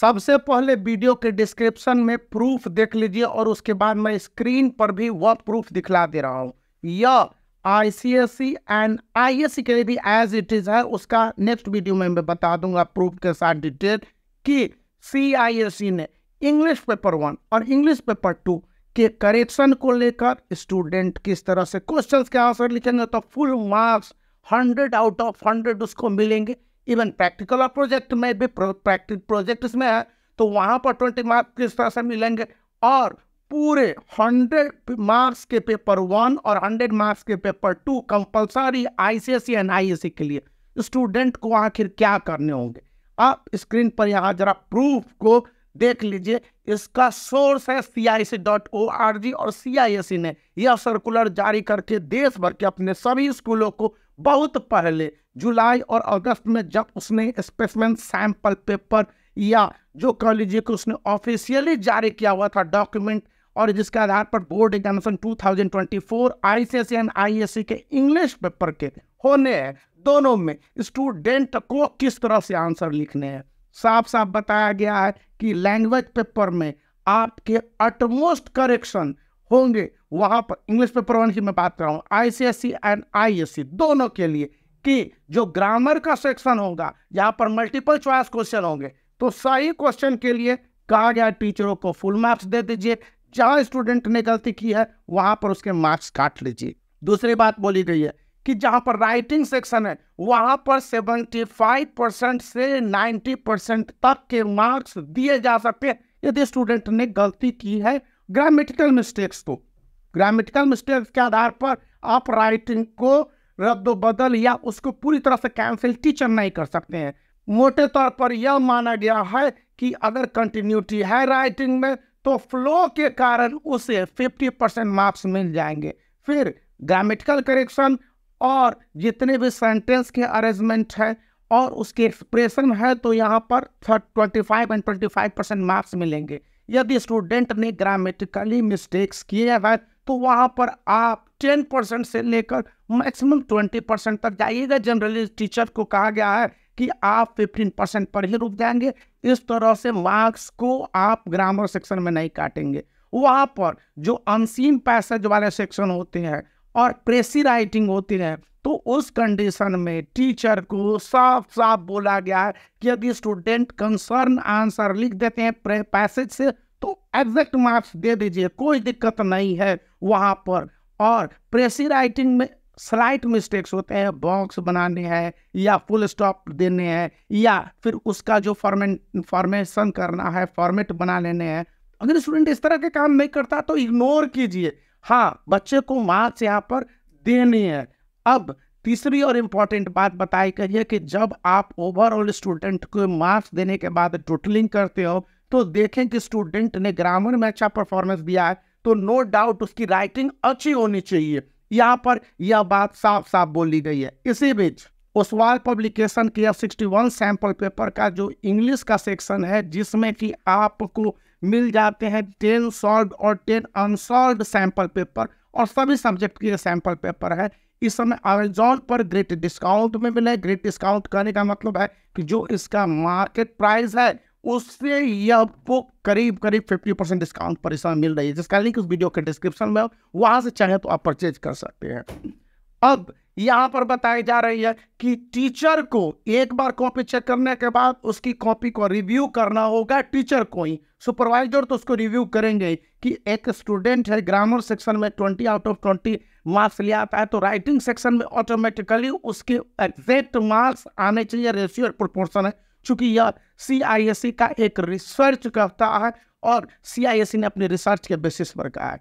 सबसे पहले वीडियो के डिस्क्रिप्शन में प्रूफ देख लीजिए और उसके बाद मैं स्क्रीन पर भी वह प्रूफ दिखला दे रहा हूँ यह I C S C and I S C के लिए भी एज इट इज़ है उसका नेक्स्ट वीडियो में मैं बता दूंगा प्रूफ के साथ डिटेल कि सी आई एस सी ने इंग्लिश पेपर वन और इंग्लिश पेपर टू के करेक्शन को लेकर स्टूडेंट किस तरह से क्वेश्चन के आंसर लिखेंगे तो full marks hundred out of hundred उसको मिलेंगे इवन प्रैक्टिकल और प्रोजेक्ट में भी प्रोजेक्ट्स में है तो वहाँ पर ट्वेंटी मार्क्स किस तरह से मिलेंगे और पूरे हंड्रेड मार्क्स के पेपर वन और हंड्रेड मार्क्स के paper two compulsory I and C के लिए स्टूडेंट को आखिर क्या करने होंगे आप स्क्रीन पर यहाँ जरा प्रूफ को देख लीजिए इसका सोर्स है सी आई C dot O R G और सी आई एस सी ने यह सर्कुलर जारी करके देश भर के अपने सभी स्कूलों को बहुत पहले जुलाई और अगस्त में जब उसने स्पेसमैन सैंपल पेपर या जो कह लीजिए कि उसने ऑफिशियली जारी किया हुआ था डॉक्यूमेंट और जिसके आधार पर board examination 2024 ICSE and I के इंग्लिश पेपर के होने हैं दोनों में स्टूडेंट को किस तरह से आंसर लिखने हैं साफ साफ बताया गया है कि लैंग्वेज पेपर में आपके अटमोस्ट करेक्शन होंगे वहाँ पर इंग्लिश पेपर वन की मैं बात कर रहा हूँ आईसीएसई एंड आई दोनों के लिए कि जो ग्रामर का सेक्शन होगा जहाँ पर मल्टीपल चॉइस क्वेश्चन होंगे तो सही क्वेश्चन के लिए कहा गया टीचरों को फुल मार्क्स दे दीजिए जहाँ स्टूडेंट ने गलती की है वहाँ पर उसके मार्क्स काट लीजिए दूसरी बात बोली गई है कि जहाँ पर राइटिंग सेक्शन है वहाँ पर 75 परसेंट से 90 परसेंट तक के मार्क्स दिए जा सकते हैं यदि स्टूडेंट ने गलती की है ग्रामेटिकल मिस्टेक्स को ग्रामेटिकल मिस्टेक्स के आधार पर आप राइटिंग को रद्द बदल या उसको पूरी तरह से कैंसिल टीचर नहीं कर सकते हैं मोटे तौर पर यह माना गया है कि अगर कंटिन्यूटी है राइटिंग में तो फ्लो के कारण उसे 50 परसेंट मार्क्स मिल जाएंगे फिर ग्रामेटिकल करेक्शन और जितने भी सेंटेंस के अरेंजमेंट है और उसके एक्सप्रेशन है तो यहाँ पर twenty five and twenty five percent marks मिलेंगे यदि स्टूडेंट ने ग्रामेटिकली मिस्टेक्स किए हैं तो वहाँ पर आप टेन परसेंट से लेकर मैक्सिमम ट्वेंटी परसेंट तक जाइएगा जनरली टीचर को कहा गया है कि आप फिफ्टीन परसेंट पर ही रुक जाएंगे इस तरह से मार्क्स को आप ग्रामर सेक्शन में नहीं काटेंगे वहाँ पर जो अनसीन पैसेज वाले सेक्शन होते हैं और प्रेसी राइटिंग होती है तो उस कंडीशन में टीचर को साफ साफ बोला गया है कि यदि स्टूडेंट कंसर्न आंसर लिख देते हैं पैसेज से तो एग्जैक्ट मार्क्स दे दीजिए कोई दिक्कत नहीं है वहाँ पर और प्रेसी राइटिंग में स्लाइट मिस्टेक्स होते हैं बॉक्स बनाने हैं या फुल स्टॉप देने हैं या फिर उसका जो फॉर्मेट फॉर्मेशन करना है फॉर्मेट बना लेने हैं अगर स्टूडेंट इस तरह के काम नहीं करता तो इग्नोर कीजिए हाँ बच्चे को मार्क्स यहाँ पर देने हैं अब तीसरी और इम्पॉर्टेंट बात बताई करिए कि जब आप ओवरऑल स्टूडेंट को मार्क्स देने के बाद टोटलिंग करते हो तो देखें कि स्टूडेंट ने ग्रामर में अच्छा परफॉर्मेंस दिया है तो नो डाउट उसकी राइटिंग अच्छी होनी चाहिए यहाँ पर यह बात साफ साफ बोली गई है इसी बीच ओसवाल पब्लिकेशन के सिक्सटी वन सैम्पल पेपर का जो इंग्लिश का सेक्शन है जिसमें कि आपको मिल जाते हैं टेन सॉल्व और टेन अनसॉल्व सैम्पल पेपर और सभी सब्जेक्ट के सैम्पल पेपर है इस समय अमेजोन पर ग्रेट डिस्काउंट में मिले ग्रेट डिस्काउंट करने का मतलब है कि जो इसका मार्केट प्राइस है उससे ये आपको करीब करीब 50 परसेंट डिस्काउंट पर इसमें मिल रही है जिसका लिंक उस वीडियो के डिस्क्रिप्शन में वहां से चाहे तो आप परचेज कर सकते हैं अब यहां पर बताई जा रही है कि टीचर को एक बार कॉपी चेक करने के बाद उसकी कॉपी को रिव्यू करना होगा टीचर को ही सुपरवाइजर तो उसको रिव्यू करेंगे कि एक स्टूडेंट है ग्रामर सेक्शन में twenty out of twenty marks लिया आता है तो राइटिंग सेक्शन में ऑटोमेटिकली उसके एग्जैक्ट मार्क्स आने चाहिए रेशियो और प्रोपोर्शन है चूंकि यह सी का एक रिसर्च कहता है और सी ने अपने रिसर्च के बेसिस पर कहा है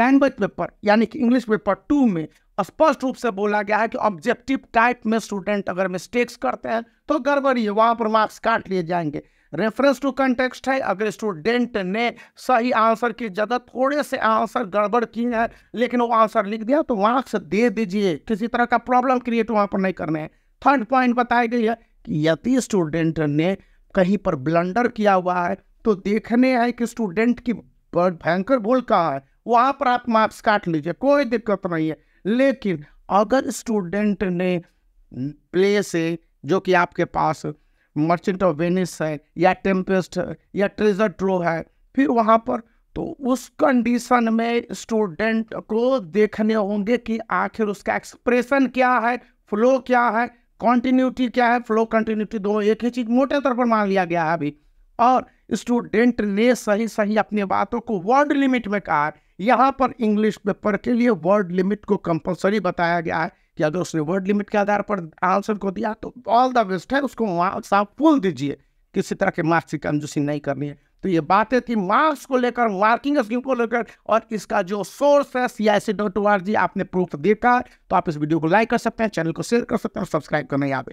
लैंग्वेज पेपर यानी कि इंग्लिश पेपर टू में स्पष्ट रूप से बोला गया है कि ऑब्जेक्टिव टाइप में स्टूडेंट अगर मिस्टेक्स करते हैं तो गड़बड़ी है वहाँ पर मार्क्स काट लिए जाएंगे रेफरेंस टू कंटेक्स्ट है अगर स्टूडेंट ने सही आंसर की जगह थोड़े से आंसर गड़बड़ किए हैं लेकिन वो आंसर लिख दिया तो मार्क्स दे दीजिए किसी तरह का प्रॉब्लम क्रिएट वहाँ पर नहीं करने हैं थर्ड पॉइंट बताई गई है कि यदि स्टूडेंट ने कहीं पर ब्लंडर किया हुआ है तो देखने आए कि स्टूडेंट की भयंकर भूल कहाँ है वहाँ पर आप मार्क्स काट लीजिए कोई दिक्कत नहीं है लेकिन अगर स्टूडेंट ने प्ले से जो कि आपके पास मर्चेंट ऑफ वेनिस है या टेम्पेस्ट है या ट्रेजर ट्रो है फिर वहाँ पर तो उस कंडीशन में स्टूडेंट को देखने होंगे कि आखिर उसका एक्सप्रेशन क्या है फ्लो क्या है कॉन्टीन्यूटी क्या है फ्लो कंटिन्यूटी दोनों एक ही चीज मोटे तौर पर मान लिया गया है अभी और स्टूडेंट ने सही सही अपनी बातों को वर्ड लिमिट में कहा यहाँ पर इंग्लिश पेपर के लिए वर्ड लिमिट को कंपलसरी बताया गया है कि अगर उसने वर्ड लिमिट के आधार पर आंसर को दिया तो ऑल द बेस्ट है उसको वहाँ साफ फूल दीजिए किसी तरह के मार्क्स की कंजूसी नहीं करनी है तो ये बातें थी मार्क्स को लेकर मार्किंग स्कीम को लेकर और इसका जो सोर्स है सी आई C dot O R G आपने प्रूफ देखा तो आप इस वीडियो को लाइक कर सकते हैं चैनल को शेयर कर सकते हैं और सब्सक्राइब करना याद